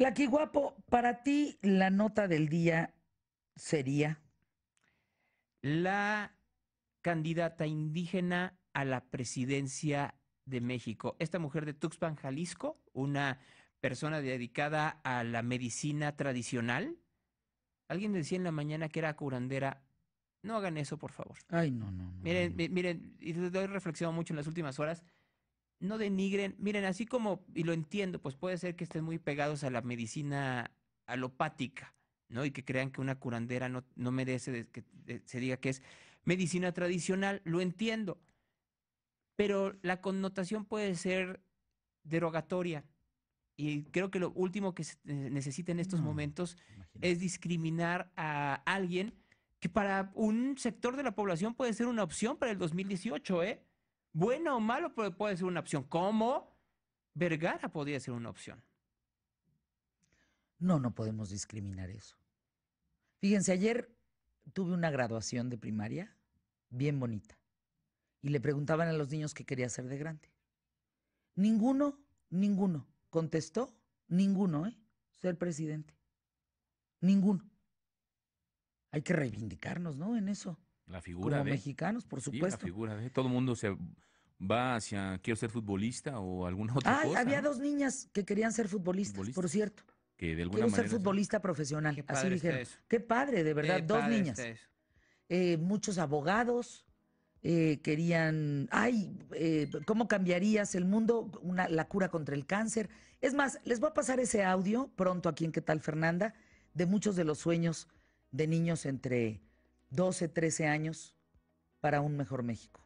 Laki Guapo, para ti la nota del día sería. La candidata indígena a la presidencia de México. Esta mujer de Tuxpan, Jalisco, una persona dedicada a la medicina tradicional. Alguien decía en la mañana que era curandera. No hagan eso, por favor. Ay, no, no. miren, miren, y te doy reflexionado mucho en las últimas horas no denigren, miren, así como, y lo entiendo, pues puede ser que estén muy pegados a la medicina alopática, ¿no? Y que crean que una curandera no, no merece que se diga que es medicina tradicional, lo entiendo, pero la connotación puede ser derogatoria. Y creo que lo último que se eh, necesita en estos mm, momentos es discriminar a alguien que para un sector de la población puede ser una opción para el 2018, ¿eh? Bueno o malo puede ser una opción. Como Vergara podría ser una opción. No, no podemos discriminar eso. Fíjense, ayer tuve una graduación de primaria bien bonita y le preguntaban a los niños qué quería ser de grande. Ninguno, ninguno contestó, ninguno, ¿eh? Ser presidente. Ninguno. Hay que reivindicarnos, ¿no? En eso. La figura mexicanos, por supuesto. la figura de... Todo el mundo se va hacia, quiero ser futbolista o alguna otra Había dos niñas que querían ser futbolistas, por cierto. Que quiero ser futbolista profesional, así dijeron. Qué padre, de verdad, dos niñas. Eh, muchos abogados. Eh, querían, ay, eh, ¿cómo cambiarías el mundo? Una, la cura contra el cáncer. Es más, les voy a pasar ese audio pronto aquí en ¿Qué tal Fernanda? De muchos de los sueños de niños entre 12, 13 años para un mejor México.